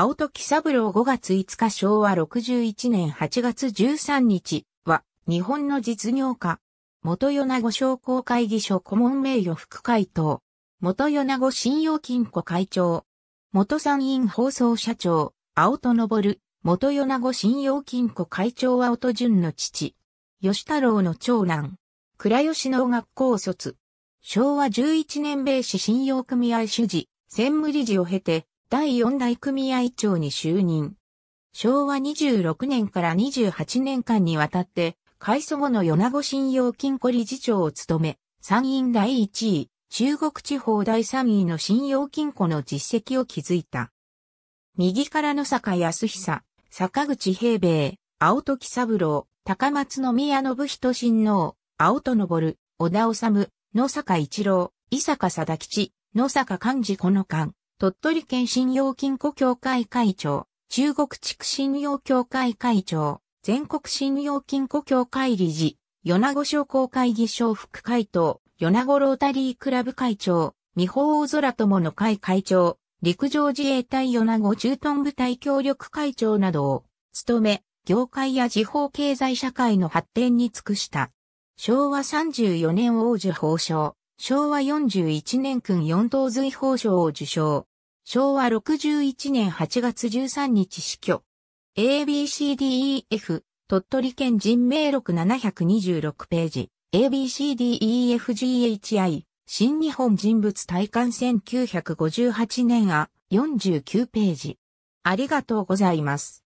青戸喜三郎5月5日昭和61年8月13日は、日本の実業家。元与那子商工会議所顧問名誉副会頭。元与那子信用金庫会長。元参院放送社長、青戸昇。元与那子信用金庫会長青戸淳の父。吉太郎の長男。倉吉農学校卒。昭和11年米市信用組合主事、専務理事を経て、第四代組合長に就任。昭和26年から28年間にわたって、改祖後の米子信用金庫理事長を務め、参院第1位、中国地方第3位の信用金庫の実績を築いた。右から野坂康久、坂口平兵衛、青戸喜三郎、高松宮信人親王、青戸昇、小田治、野坂一郎、伊坂貞吉、野坂幹事この間、鳥取県信用金庫協会会長、中国地区信用協会会長、全国信用金庫協会理事、米子商工会議所副会頭、米子ロータリークラブ会長、美宝大空友の会会長、陸上自衛隊米子駐屯部隊協力会長などを、務め、業界や地方経済社会の発展に尽くした。昭和34年王女法章、昭和41年君四等随法章を受賞。昭和61年8月13日死去。ABCDEF、鳥取県人名録726ページ。ABCDEFGHI、新日本人物体感1958年あ49ページ。ありがとうございます。